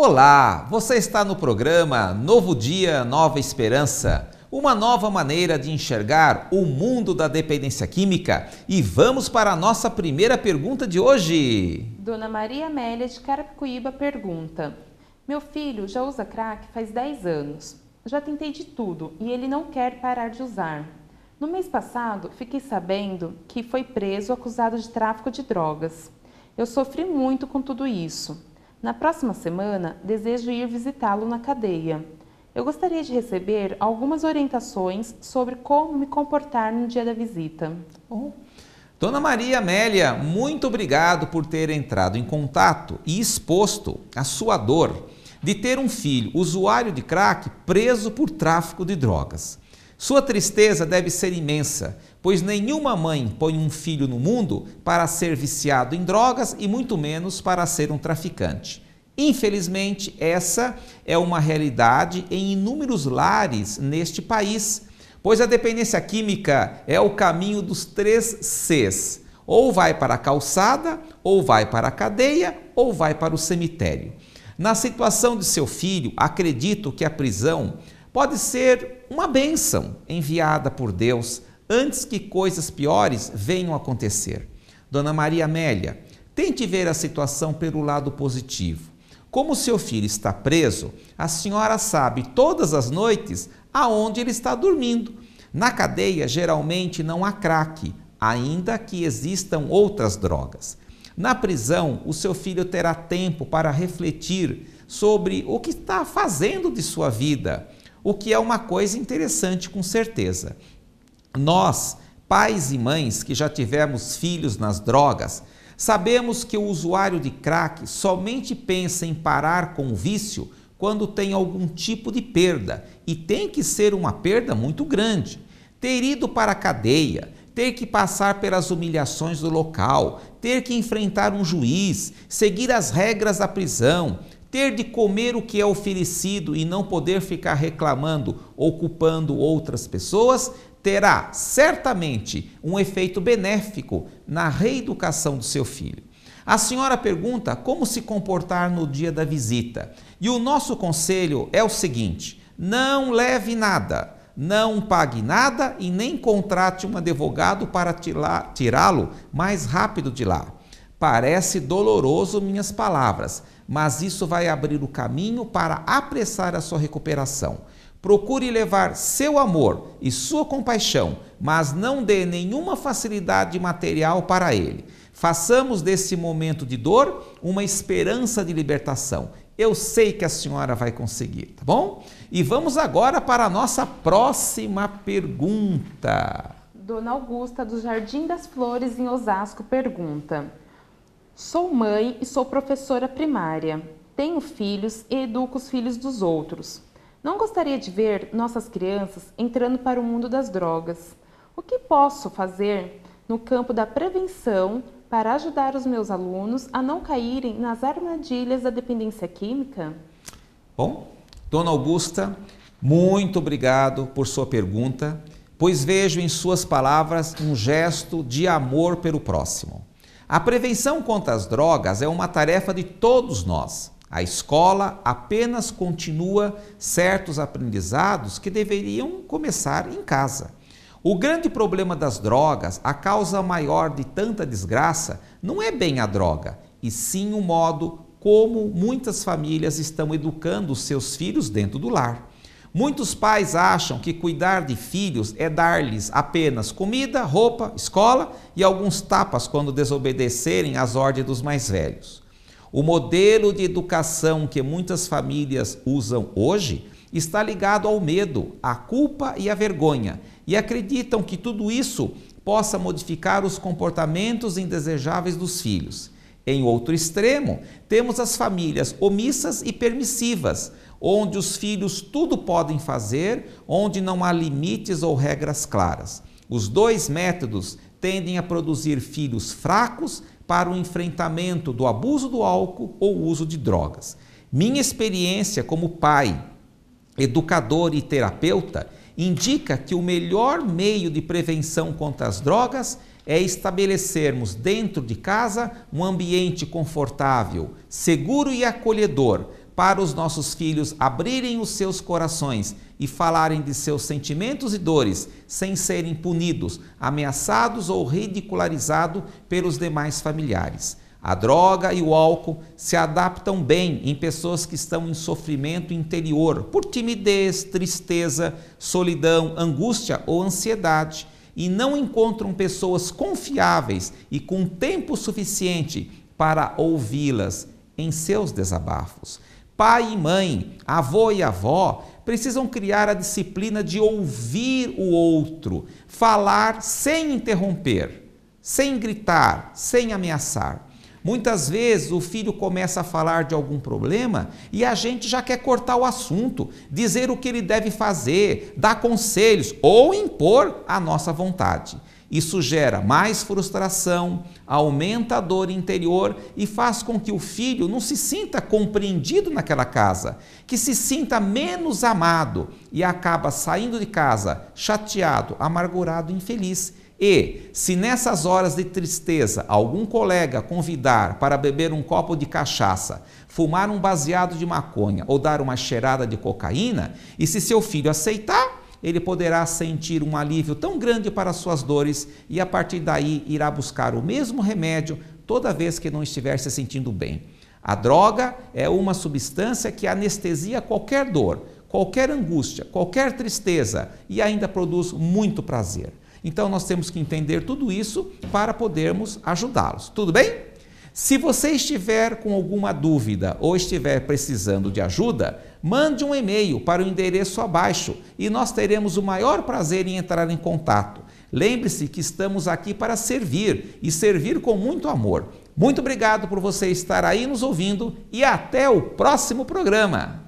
Olá, você está no programa Novo Dia, Nova Esperança. Uma nova maneira de enxergar o mundo da dependência química. E vamos para a nossa primeira pergunta de hoje. Dona Maria Amélia de Carapicuíba pergunta: Meu filho já usa crack faz 10 anos. Já tentei de tudo e ele não quer parar de usar. No mês passado, fiquei sabendo que foi preso acusado de tráfico de drogas. Eu sofri muito com tudo isso. Na próxima semana, desejo ir visitá-lo na cadeia. Eu gostaria de receber algumas orientações sobre como me comportar no dia da visita. Oh. Dona Maria Amélia, muito obrigado por ter entrado em contato e exposto a sua dor de ter um filho usuário de crack preso por tráfico de drogas. Sua tristeza deve ser imensa, pois nenhuma mãe põe um filho no mundo para ser viciado em drogas e muito menos para ser um traficante. Infelizmente, essa é uma realidade em inúmeros lares neste país, pois a dependência química é o caminho dos três Cs: ou vai para a calçada, ou vai para a cadeia, ou vai para o cemitério. Na situação de seu filho, acredito que a prisão pode ser uma bênção enviada por Deus antes que coisas piores venham acontecer. Dona Maria Amélia, tente ver a situação pelo lado positivo. Como seu filho está preso, a senhora sabe todas as noites aonde ele está dormindo. Na cadeia geralmente não há crack, ainda que existam outras drogas. Na prisão, o seu filho terá tempo para refletir sobre o que está fazendo de sua vida o que é uma coisa interessante, com certeza. Nós, pais e mães que já tivemos filhos nas drogas, sabemos que o usuário de crack somente pensa em parar com o vício quando tem algum tipo de perda, e tem que ser uma perda muito grande. Ter ido para a cadeia, ter que passar pelas humilhações do local, ter que enfrentar um juiz, seguir as regras da prisão, ter de comer o que é oferecido e não poder ficar reclamando ocupando outras pessoas, terá certamente um efeito benéfico na reeducação do seu filho. A senhora pergunta como se comportar no dia da visita. E o nosso conselho é o seguinte: não leve nada, não pague nada e nem contrate um advogado para tirá-lo mais rápido de lá. Parece doloroso minhas palavras, mas isso vai abrir o caminho para apressar a sua recuperação. Procure levar seu amor e sua compaixão, mas não dê nenhuma facilidade material para ele. Façamos desse momento de dor uma esperança de libertação. Eu sei que a senhora vai conseguir, tá bom? E vamos agora para a nossa próxima pergunta. Dona Augusta, do Jardim das Flores, em Osasco, pergunta. Sou mãe e sou professora primária. Tenho filhos e educo os filhos dos outros. Não gostaria de ver nossas crianças entrando para o mundo das drogas. O que posso fazer no campo da prevenção para ajudar os meus alunos a não caírem nas armadilhas da dependência química? Bom, Dona Augusta, muito obrigado por sua pergunta, pois vejo em suas palavras um gesto de amor pelo próximo. A prevenção contra as drogas é uma tarefa de todos nós. A escola apenas continua certos aprendizados que deveriam começar em casa. O grande problema das drogas, a causa maior de tanta desgraça, não é bem a droga, e sim o modo como muitas famílias estão educando seus filhos dentro do lar. Muitos pais acham que cuidar de filhos é dar-lhes apenas comida, roupa, escola e alguns tapas quando desobedecerem às ordens dos mais velhos. O modelo de educação que muitas famílias usam hoje está ligado ao medo, à culpa e à vergonha, e acreditam que tudo isso possa modificar os comportamentos indesejáveis dos filhos. Em outro extremo, temos as famílias omissas e permissivas, onde os filhos tudo podem fazer, onde não há limites ou regras claras. Os dois métodos tendem a produzir filhos fracos para o enfrentamento do abuso do álcool ou uso de drogas. Minha experiência como pai, educador e terapeuta indica que o melhor meio de prevenção contra as drogas é estabelecermos dentro de casa um ambiente confortável, seguro e acolhedor para os nossos filhos abrirem os seus corações e falarem de seus sentimentos e dores sem serem punidos, ameaçados ou ridicularizados pelos demais familiares. A droga e o álcool se adaptam bem em pessoas que estão em sofrimento interior por timidez, tristeza, solidão, angústia ou ansiedade e não encontram pessoas confiáveis e com tempo suficiente para ouvi-las em seus desabafos. Pai e mãe, avô e avó precisam criar a disciplina de ouvir o outro, falar sem interromper, sem gritar, sem ameaçar. Muitas vezes o filho começa a falar de algum problema e a gente já quer cortar o assunto, dizer o que ele deve fazer, dar conselhos ou impor a nossa vontade. Isso gera mais frustração, aumenta a dor interior e faz com que o filho não se sinta compreendido naquela casa, que se sinta menos amado e acaba saindo de casa chateado, amargurado, infeliz. E, se nessas horas de tristeza algum colega convidar para beber um copo de cachaça, fumar um baseado de maconha ou dar uma cheirada de cocaína, e se seu filho aceitar, ele poderá sentir um alívio tão grande para suas dores e a partir daí irá buscar o mesmo remédio toda vez que não estiver se sentindo bem. A droga é uma substância que anestesia qualquer dor, qualquer angústia, qualquer tristeza e ainda produz muito prazer. Então nós temos que entender tudo isso para podermos ajudá-los. Tudo bem? Se você estiver com alguma dúvida ou estiver precisando de ajuda, mande um e-mail para o endereço abaixo e nós teremos o maior prazer em entrar em contato. Lembre-se que estamos aqui para servir e servir com muito amor. Muito obrigado por você estar aí nos ouvindo e até o próximo programa!